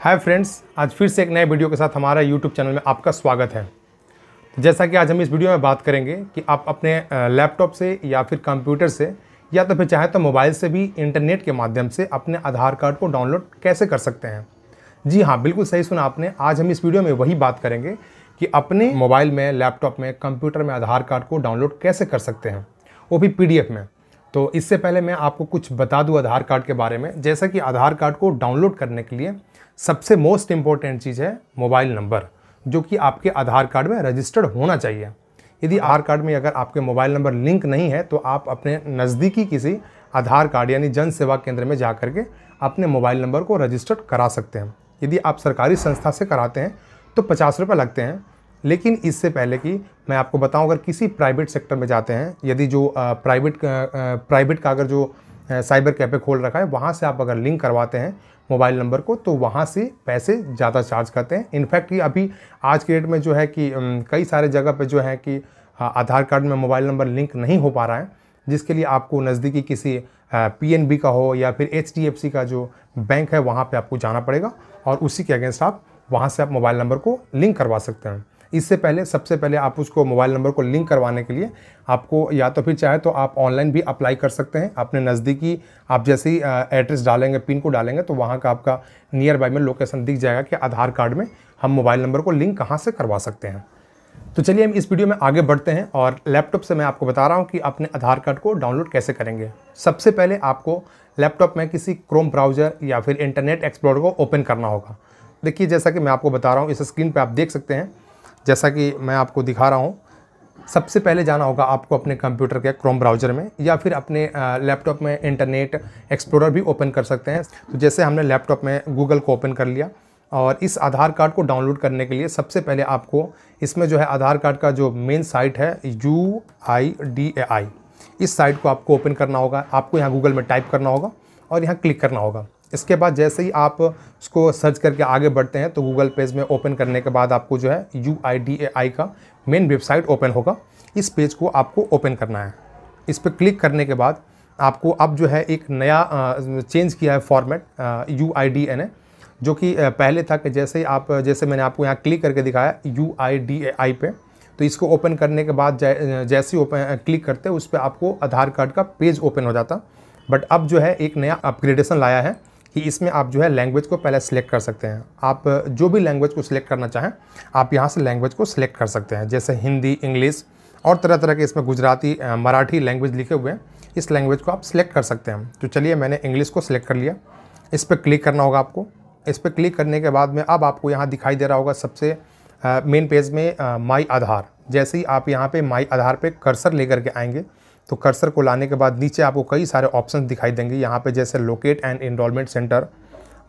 Hi friends आज फिर से एक नए वीडियो के साथ हमारा यूट्यूब चैनल में आपका स्वागत है तो जैसा कि आज हम इस वीडियो में बात करेंगे कि आप अपने लैपटॉप से या फिर कंप्यूटर से या तो फिर चाहे तो मोबाइल से भी इंटरनेट के माध्यम से अपने आधार कार्ड को डाउनलोड कैसे कर सकते हैं जी हाँ बिल्कुल सही सुना आपने आज हम इस वीडियो में वही बात करेंगे कि अपने मोबाइल में लैपटॉप में कंप्यूटर में आधार कार्ड को डाउनलोड कैसे कर सकते हैं वो भी पी में तो इससे पहले मैं आपको कुछ बता दूँ आधार कार्ड के बारे में जैसा कि आधार कार्ड को डाउनलोड करने के लिए सबसे मोस्ट इम्पॉर्टेंट चीज़ है मोबाइल नंबर जो कि आपके आधार कार्ड में रजिस्टर्ड होना चाहिए यदि हाँ। आधार कार्ड में अगर आपके मोबाइल नंबर लिंक नहीं है तो आप अपने नज़दीकी किसी आधार कार्ड यानी जन सेवा केंद्र में जा करके अपने मोबाइल नंबर को रजिस्टर्ड करा सकते हैं यदि आप सरकारी संस्था से कराते हैं तो पचास रुपये लगते हैं लेकिन इससे पहले कि मैं आपको बताऊं अगर किसी प्राइवेट सेक्टर में जाते हैं यदि जो प्राइवेट प्राइवेट का अगर जो साइबर कैफ़े खोल रखा है वहाँ से आप अगर लिंक करवाते हैं मोबाइल नंबर को तो वहाँ से पैसे ज़्यादा चार्ज करते हैं इनफैक्ट कि अभी आज के डेट में जो है कि कई सारे जगह पे जो है कि हाँ, आधार कार्ड में मोबाइल नंबर लिंक नहीं हो पा रहा है जिसके लिए आपको नज़दीकी किसी पीएनबी का हो या फिर एचडीएफसी का जो बैंक है वहाँ पर आपको जाना पड़ेगा और उसी के अगेंस्ट आप वहाँ से आप मोबाइल नंबर को लिंक करवा सकते हैं इससे पहले सबसे पहले आप उसको मोबाइल नंबर को लिंक करवाने के लिए आपको या तो फिर चाहे तो आप ऑनलाइन भी अप्लाई कर सकते हैं अपने नज़दीकी आप जैसे ही एड्रेस डालेंगे पिन को डालेंगे तो वहाँ का आपका नियर बाई में लोकेशन दिख जाएगा कि आधार कार्ड में हम मोबाइल नंबर को लिंक कहाँ से करवा सकते हैं तो चलिए हम इस वीडियो में आगे बढ़ते हैं और लैपटॉप से मैं आपको बता रहा हूँ कि अपने आधार कार्ड को डाउनलोड कैसे करेंगे सबसे पहले आपको लैपटॉप में किसी क्रोम ब्राउज़र या फिर इंटरनेट एक्सप्लोर को ओपन करना होगा देखिए जैसा कि मैं आपको बता रहा हूँ इस स्क्रीन पर आप देख सकते हैं जैसा कि मैं आपको दिखा रहा हूँ सबसे पहले जाना होगा आपको अपने कंप्यूटर के क्रोम ब्राउज़र में या फिर अपने लैपटॉप में इंटरनेट एक्सप्लोरर भी ओपन कर सकते हैं तो जैसे हमने लैपटॉप में गूगल को ओपन कर लिया और इस आधार कार्ड को डाउनलोड करने के लिए सबसे पहले आपको इसमें जो है आधार कार्ड का जो मेन साइट है U I D A I इस साइट को आपको ओपन करना होगा आपको यहाँ गूगल में टाइप करना होगा और यहाँ क्लिक करना होगा इसके बाद जैसे ही आप उसको सर्च करके आगे बढ़ते हैं तो गूगल पेज में ओपन करने के बाद आपको जो है यू आई डी ए आई का मेन वेबसाइट ओपन होगा इस पेज को आपको ओपन करना है इस पर क्लिक करने के बाद आपको अब जो है एक नया चेंज किया है format U I D A ने जो कि पहले था कि जैसे ही आप जैसे मैंने आपको यहाँ क्लिक करके दिखाया यू आई डी ए आई पे तो इसको ओपन करने के बाद जैसे ही ओपन क्लिक करते उस पर आपको आधार कार्ड का पेज ओपन हो जाता बट अब जो है एक नया अपग्रेडेशन लाया है कि इसमें आप जो है लैंग्वेज को पहले सेलेक्ट कर सकते हैं आप जो भी लैंग्वेज को सिलेक्ट करना चाहें आप यहाँ से लैंग्वेज को सिलेक्ट कर सकते हैं जैसे हिंदी इंग्लिश और तरह तरह के इसमें गुजराती मराठी लैंग्वेज लिखे हुए हैं इस लैंग्वेज को आप सिलेक्ट कर सकते हैं तो चलिए मैंने इंग्लिश को सिलेक्ट कर लिया इस पर क्लिक करना होगा आपको इस पर क्लिक करने के बाद में अब आपको यहाँ दिखाई दे रहा होगा सबसे मेन पेज में माई आधार जैसे ही आप यहाँ पे माई आधार पे कर्सर लेकर के आएंगे तो कर्सर को लाने के बाद नीचे आपको कई सारे ऑप्शन दिखाई देंगे यहाँ पे जैसे locate and enrolment centre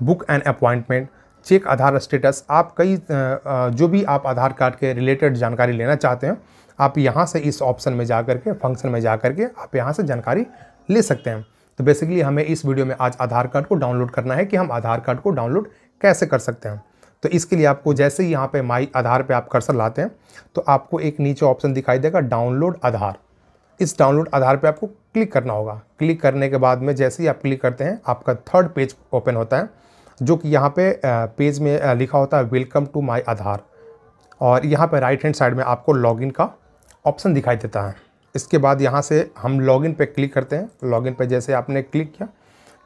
book and appointment check Aadhaar status आप कई जो भी आप आधार कार्ड के रिलेटेड जानकारी लेना चाहते हैं आप यहाँ से इस ऑप्शन में जा करके फंक्शन में जा करके आप यहाँ से जानकारी ले सकते हैं तो बेसिकली हमें इस वीडियो में आज आधार कार्ड को डाउनलोड करना है कि हम आधार कार्ड को डाउनलोड कैसे कर सकते हैं तो इसके लिए आपको जैसे ही यहाँ पे माई आधार पे आप कर्सर लाते हैं तो आपको एक नीचे ऑप्शन दिखाई देगा डाउनलोड आधार इस डाउनलोड आधार पर आपको क्लिक करना होगा क्लिक करने के बाद में जैसे ही आप क्लिक करते हैं आपका थर्ड पेज ओपन होता है जो कि यहाँ पे पेज में लिखा होता है वेलकम टू माय आधार और यहाँ पे राइट हैंड साइड में आपको लॉगिन का ऑप्शन दिखाई देता है इसके बाद यहाँ से हम लॉगिन पे क्लिक करते हैं लॉगिन पे जैसे आपने क्लिक किया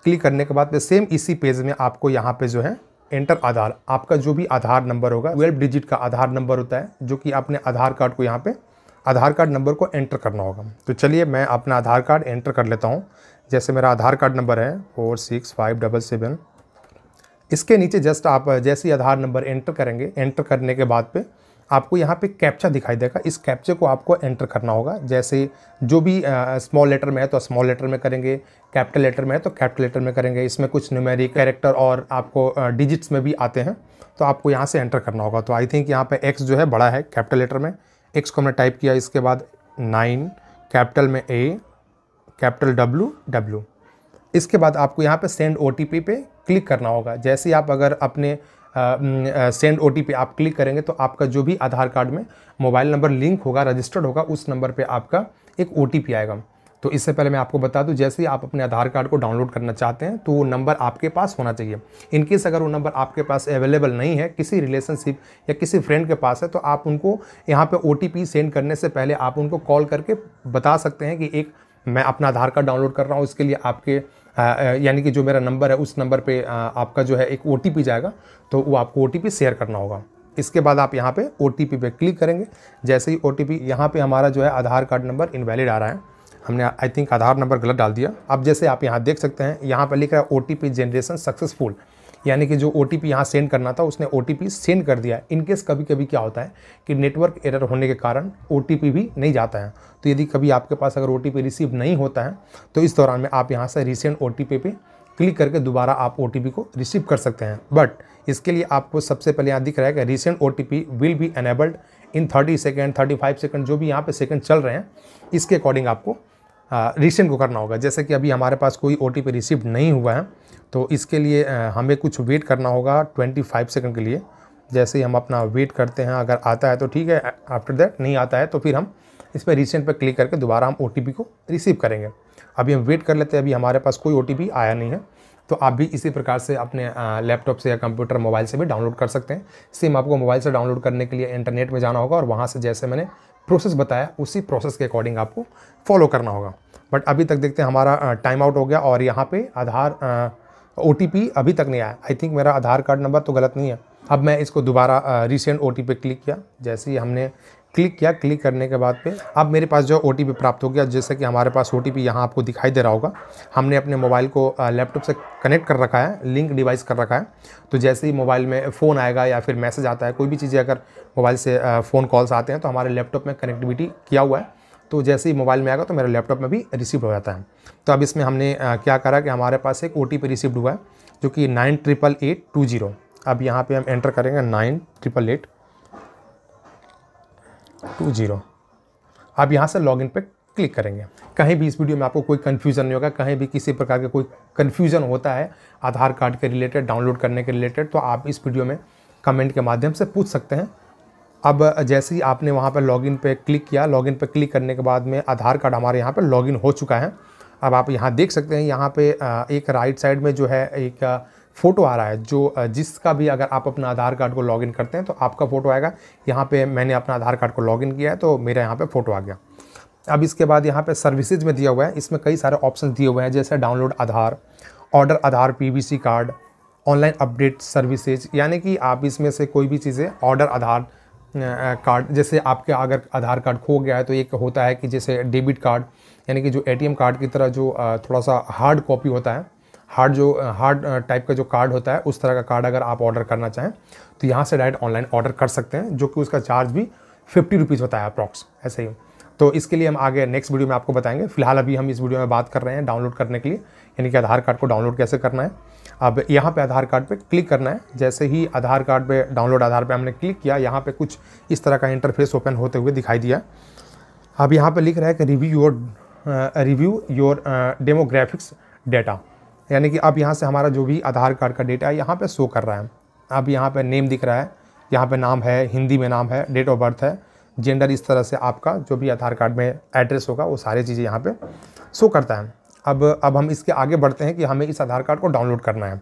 क्लिक करने के बाद सेम इसी पेज में आपको यहाँ पर जो है एंटर आधार आपका जो भी आधार नंबर होगा ट्वेल्व डिजिट का आधार नंबर होता है जो कि आपने आधार कार्ड को यहाँ पर आधार कार्ड नंबर को एंटर करना होगा तो चलिए मैं अपना आधार कार्ड एंटर कर लेता हूँ जैसे मेरा आधार कार्ड नंबर है four six five double seven इसके नीचे जस्ट आप जैसे ही आधार नंबर एंटर करेंगे एंटर करने के बाद पे आपको यहाँ पे कैप्चा दिखाई देगा इस कैप्चे को आपको एंटर करना होगा जैसे जो भी स्मॉल लेटर में है तो स्मॉल लेटर में करेंगे कैपिटल लेटर में है तो कैपिटल लेटर में करेंगे इसमें कुछ न्यूमेरिक कैरेक्टर और आपको डिजिट्स में भी आते हैं तो आपको यहाँ से एंटर करना होगा तो आई थिंक यहाँ पर एक्स जो है बड़ा है कैपिटल लेटर में एक्स को हमने टाइप किया इसके बाद नाइन कैपिटल में ए कैपिटल डब्ल्यू डब्ल्यू इसके बाद आपको यहाँ पे सेंड ओ पे क्लिक करना होगा जैसे आप अगर अपने सेंड ओ टी आप क्लिक करेंगे तो आपका जो भी आधार कार्ड में मोबाइल नंबर लिंक होगा रजिस्टर्ड होगा उस नंबर पे आपका एक ओ आएगा तो इससे पहले मैं आपको बता दूं जैसे ही आप अपने आधार कार्ड को डाउनलोड करना चाहते हैं तो वो नंबर आपके पास होना चाहिए इनकेस अगर वो नंबर आपके पास अवेलेबल नहीं है किसी रिलेशनशिप या किसी फ्रेंड के पास है तो आप उनको यहाँ पर ओ सेंड करने से पहले आप उनको कॉल करके बता सकते हैं कि एक मैं अपना आधार कार्ड डाउनलोड कर रहा हूँ इसके लिए आपके यानी कि जो मेरा नंबर है उस नंबर पे आ, आपका जो है एक ओ जाएगा तो वो आपको ओ शेयर करना होगा इसके बाद आप यहाँ पे ओ पे क्लिक करेंगे जैसे ही ओ टी पी यहाँ पर हमारा जो है आधार कार्ड नंबर इनवैलिड आ रहा है हमने आई थिंक आधार नंबर गलत डाल दिया अब जैसे आप यहाँ देख सकते हैं यहाँ पर लिख रहा है ओ टी जनरेशन सक्सेसफुल यानी कि जो ओ टी यहाँ सेंड करना था उसने ओ सेंड कर दिया इनकेस कभी कभी क्या होता है कि नेटवर्क एरर होने के कारण ओ भी नहीं जाता है तो यदि कभी आपके पास अगर ओ रिसीव नहीं होता है तो इस दौरान में आप यहाँ से रिसेंट ओ पे क्लिक करके दोबारा आप ओ को रिसीव कर सकते हैं बट इसके लिए आपको सबसे पहले यहाँ दिख रहा है कि resend O will be enabled in 30 second 35 second जो भी यहाँ पे सेकेंड चल रहे हैं इसके अकॉर्डिंग आपको रिसेंड को करना होगा जैसे कि अभी हमारे पास कोई ओ टी रिसीव नहीं हुआ है तो इसके लिए हमें कुछ वेट करना होगा 25 सेकंड के लिए जैसे ही हम अपना वेट करते हैं अगर आता है तो ठीक है आफ्टर दैट नहीं आता है तो फिर हम इस पर रिसेंट पर क्लिक करके दोबारा हम ओ को रिसीव करेंगे अभी हम वेट कर लेते हैं अभी हमारे पास कोई ओ आया नहीं है तो आप भी इसी प्रकार से अपने लैपटॉप से या कंप्यूटर मोबाइल से भी डाउनलोड कर सकते हैं सिम आपको मोबाइल से डाउनलोड करने के लिए इंटरनेट में जाना होगा और वहाँ से जैसे मैंने प्रोसेस बताया उसी प्रोसेस के अकॉर्डिंग आपको फॉलो करना होगा बट अभी तक देखते हैं हमारा टाइम आउट हो गया और यहाँ पे आधार ओ अभी तक नहीं आया आई थिंक मेरा आधार कार्ड नंबर तो गलत नहीं है अब मैं इसको दोबारा रिसेंट ओ क्लिक किया जैसे ही हमने क्लिक किया क्लिक करने के बाद पे अब मेरे पास जो ओ प्राप्त हो गया जैसे कि हमारे पास ओ टी यहाँ आपको दिखाई दे रहा होगा हमने अपने मोबाइल को लैपटॉप से कनेक्ट कर रखा है लिंक डिवाइस कर रखा है तो जैसे ही मोबाइल में फ़ोन आएगा या फिर मैसेज आता है कोई भी चीज़ें अगर मोबाइल से फ़ोन कॉल्स आते हैं तो हमारे लैपटॉप में कनेक्टिविटी किया हुआ है तो जैसे ही मोबाइल में आएगा तो मेरे लैपटॉप में भी रिसीव हो जाता है तो अब इसमें हमने क्या करा कि हमारे पास एक ओ टी रिसीव्ड हुआ है जो कि nine triple eight two zero अब यहाँ पर हम एंटर करेंगे nine triple eight two zero आप यहाँ से लॉगिन पे क्लिक करेंगे कहीं भी इस वीडियो में आपको कोई कन्फ्यूज़न नहीं होगा कहीं भी किसी प्रकार का कोई कन्फ्यूज़न होता है आधार कार्ड के रिलेटेड डाउनलोड करने के रिलेटेड तो आप इस वीडियो में कमेंट के माध्यम से पूछ सकते हैं अब जैसे ही आपने वहाँ पर लॉगिन पे क्लिक किया लॉगिन पे क्लिक करने के बाद में आधार कार्ड हमारे यहाँ पर लॉगिन हो चुका है अब आप यहाँ देख सकते हैं यहाँ पे एक राइट साइड में जो है एक फ़ोटो आ रहा है जो जिसका भी अगर आप अपना आधार कार्ड को लॉगिन करते हैं तो आपका फ़ोटो आएगा यहाँ पे मैंने अपना आधार कार्ड को लॉगिन किया है तो मेरा यहाँ पे फ़ोटो आ गया अब इसके बाद यहाँ पे सर्विसेज में दिया हुआ है इसमें कई सारे ऑप्शन दिए हुए हैं जैसे download Aadhaar order Aadhaar P card online update services यानी कि आप इसमें से कोई भी चीज़ें ऑर्डर आधार कार्ड जैसे आपके अगर आधार कार्ड खो गया है तो एक होता है कि जैसे डेबिट कार्ड यानी कि जो एटीएम कार्ड की तरह जो थोड़ा सा हार्ड कॉपी होता है हार्ड जो हार्ड टाइप का जो कार्ड होता है उस तरह का कार्ड अगर आप ऑर्डर करना चाहें तो यहाँ से डायरेक्ट ऑनलाइन ऑर्डर कर सकते हैं जो कि उसका चार्ज भी फिफ्टी रुपीज़ होता है अप्रॉक्स ऐसे ही तो इसके लिए हम आगे नेक्स्ट वीडियो में आपको बताएंगे फिलहाल अभी हम इस वीडियो में बात कर रहे हैं डाउनलोड करने के लिए यानी कि आधार कार्ड को डाउनलोड कैसे करना है अब यहाँ पे आधार कार्ड पे क्लिक करना है जैसे ही आधार कार्ड पे डाउनलोड आधार पे हमने क्लिक किया यहाँ पे कुछ इस तरह का इंटरफेस ओपन होते हुए दिखाई दिया अब यहाँ पर लिख रहा है कि review your review your demographics data यानी कि अब यहाँ से हमारा जो भी आधार कार्ड का डेटा है यहाँ पर शो कर रहा है अब यहाँ पर नेम दिख रहा है यहाँ पर नाम है हिंदी में नाम है डेट ऑफ बर्थ है जेंडर इस तरह से आपका जो भी आधार कार्ड में एड्रेस होगा वो सारी चीज़ें यहाँ पर शो करता है अब अब हम इसके आगे बढ़ते हैं कि हमें इस आधार कार्ड को डाउनलोड करना है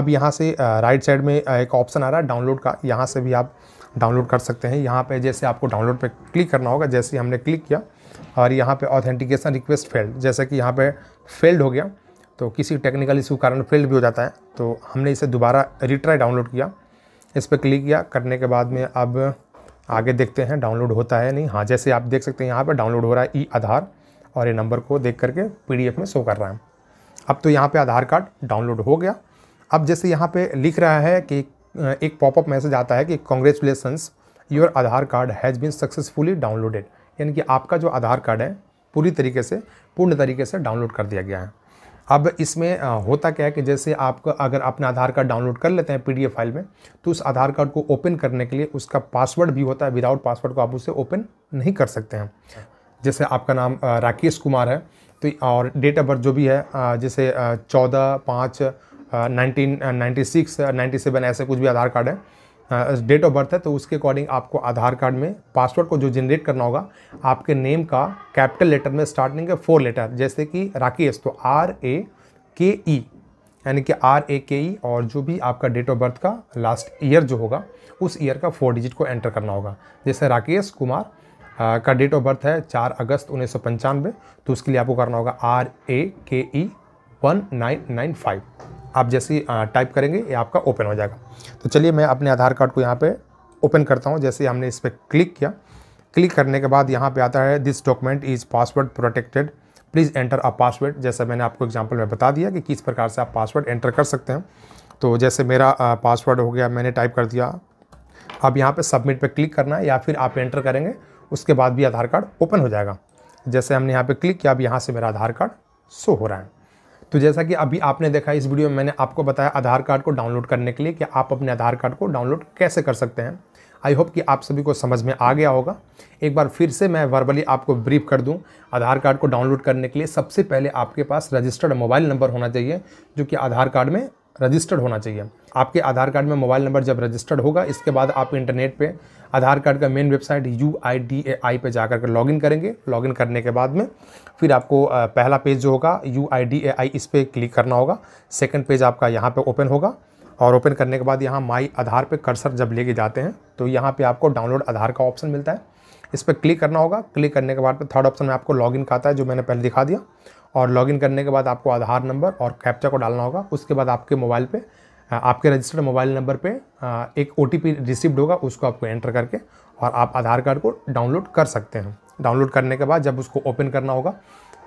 अब यहाँ से राइट साइड में एक ऑप्शन आ रहा है डाउनलोड का यहाँ से भी आप डाउनलोड कर सकते हैं यहाँ पे जैसे आपको डाउनलोड पे क्लिक करना होगा जैसे हमने क्लिक किया और यहाँ पे ऑथेंटिकेशन रिक्वेस्ट फेल्ड जैसे कि यहाँ पे फेल्ड हो गया तो किसी टेक्निकल इशू कारण फेल भी हो जाता है तो हमने इसे दोबारा रिट्राई डाउनलोड किया इस पर क्लिक किया करने के बाद में अब आगे देखते हैं डाउनलोड होता है नहीं हाँ जैसे आप देख सकते हैं यहाँ पर डाउनलोड हो रहा है ई आधार और ये नंबर को देख करके पी में शो कर रहा है अब तो यहाँ पर आधार कार्ड डाउनलोड हो गया अब जैसे यहाँ पर लिख रहा है कि एक पॉपअप मैसेज आता है कि congratulations your Aadhaar card has been successfully downloaded यानी कि आपका जो आधार कार्ड है पूरी तरीके से पूर्ण तरीके से डाउनलोड कर दिया गया है अब इसमें होता क्या है कि जैसे आप अगर अपना आधार कार्ड डाउनलोड कर लेते हैं पी फाइल में तो उस आधार कार्ड को ओपन करने के लिए उसका पासवर्ड भी होता है विदाउट पासवर्ड को आप उसे ओपन नहीं कर सकते हैं जैसे आपका नाम राकेश कुमार है तो और डेट ऑफ बर्थ जो भी है जैसे चौदह पाँच nineteen ninety six ninety seven ऐसे कुछ भी आधार कार्ड है डेट ऑफ बर्थ है तो उसके अकॉर्डिंग आपको आधार कार्ड में पासवर्ड को जो जनरेट करना होगा आपके नेम का कैपिटल लेटर में स्टार्टिंग के फोर लेटर जैसे कि राकेश तो आर ए के ई यानी कि आर ए के ई और जो भी आपका डेट ऑफ बर्थ का लास्ट ईयर जो होगा उस ईयर का फोर डिजिट को एंटर करना होगा जैसे राकेश कुमार आ, का डेट ऑफ बर्थ है चार अगस्त उन्नीस सौ पंचानवे तो उसके लिए आपको करना होगा R A K E one nine nine five आप जैसे टाइप करेंगे ये आपका ओपन हो जाएगा तो चलिए मैं अपने आधार कार्ड को यहाँ पे ओपन करता हूँ जैसे हमने इस पर क्लिक किया क्लिक करने के बाद यहाँ पे आता है this document is password protected please enter a password जैसा मैंने आपको एग्जाम्पल में बता दिया कि किस प्रकार से आप पासवर्ड एंटर कर सकते हैं तो जैसे मेरा पासवर्ड हो गया मैंने टाइप कर दिया अब यहाँ पे सबमिट पे क्लिक करना है या फिर आप एंटर करेंगे उसके बाद भी आधार कार्ड ओपन हो जाएगा जैसे हमने यहाँ पे क्लिक किया अब यहाँ से मेरा आधार कार्ड शो हो रहा है तो जैसा कि अभी आपने देखा इस वीडियो में मैंने आपको बताया आधार कार्ड को डाउनलोड करने के लिए कि आप अपने आधार कार्ड को डाउनलोड कैसे कर सकते हैं आई होप कि आप सभी को समझ में आ गया होगा एक बार फिर से मैं वर्बली आपको ब्रीफ कर दूं आधार कार्ड को डाउनलोड करने के लिए सबसे पहले आपके पास रजिस्टर्ड मोबाइल नंबर होना चाहिए जो कि आधार कार्ड में रजिस्टर्ड होना चाहिए आपके आधार कार्ड में मोबाइल नंबर जब रजिस्टर्ड होगा इसके बाद आप इंटरनेट पे आधार कार्ड का main website U I D A I पर जाकर के इन करेंगे लॉग इन करने के बाद में फिर आपको पहला पेज जो होगा you I D A I इस पर क्लिक करना होगा सेकेंड पेज आपका यहाँ पर ओपन होगा और ओपन करने के बाद यहाँ माई आधार पे कर्सर जब लेके जाते हैं तो यहाँ पे आपको डाउनलोड आधार का ऑप्शन मिलता है इस पर क्लिक करना होगा क्लिक करने के बाद थर्ड ऑप्शन में आपको लॉगिन का आता है जो मैंने पहले दिखा दिया और लॉगिन करने के बाद आपको आधार नंबर और कैप्चा को डालना होगा उसके बाद आपके मोबाइल पे आपके रजिस्टर्ड मोबाइल नंबर पे एक ओ टी रिसीव्ड होगा उसको आपको एंटर करके और आप आधार कार्ड को डाउनलोड कर सकते हैं डाउनलोड करने के बाद जब उसको ओपन करना होगा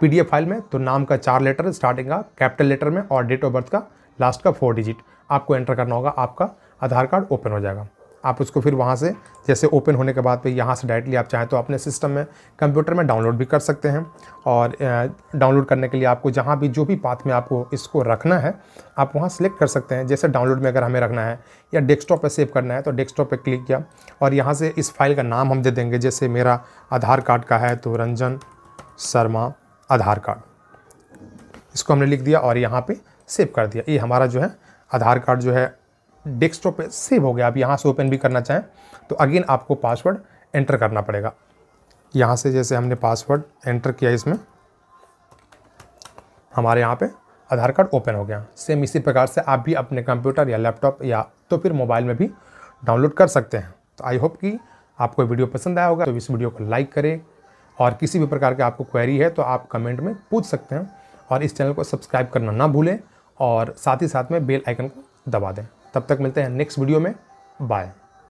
पीडीएफ फाइल में तो नाम का चार लेटर स्टार्टिंग का कैपिटल लेटर में और डेट ऑफ बर्थ का लास्ट का फोर डिजिट आपको एंटर करना होगा आपका आधार कार्ड ओपन हो जाएगा आप उसको फिर वहाँ से जैसे ओपन होने के बाद पे यहाँ से डायरेक्टली आप चाहें तो अपने सिस्टम में कंप्यूटर में डाउनलोड भी कर सकते हैं और डाउनलोड करने के लिए आपको जहाँ भी जो भी पाथ में आपको इसको रखना है आप वहाँ सेलेक्ट कर सकते हैं जैसे डाउनलोड में अगर हमें रखना है या डेस्कटॉप पर सेव करना है तो डेस्कटॉप पर क्लिक किया और यहाँ से इस फाइल का नाम हम दे देंगे जैसे मेरा आधार कार्ड का है तो रंजन शर्मा आधार कार्ड इसको हमने लिख दिया और यहाँ पर सेव कर दिया ये हमारा जो है आधार कार्ड जो है डेस्कटॉप पे सेव हो गया आप यहाँ से ओपन भी करना चाहें तो अगेन आपको पासवर्ड एंटर करना पड़ेगा यहाँ से जैसे हमने पासवर्ड एंटर किया इसमें हमारे यहाँ पे आधार कार्ड ओपन हो गया सेम इसी प्रकार से आप भी अपने कंप्यूटर या लैपटॉप या तो फिर मोबाइल में भी डाउनलोड कर सकते हैं तो आई होप कि आपको वीडियो पसंद आया होगा तो इस वीडियो को लाइक करें और किसी भी प्रकार के आपको क्वेरी है तो आप कमेंट में पूछ सकते हैं और इस चैनल को सब्सक्राइब करना ना भूलें और साथ ही साथ में बेल आइकन को दबा दें तब तक मिलते हैं नेक्स्ट वीडियो में बाय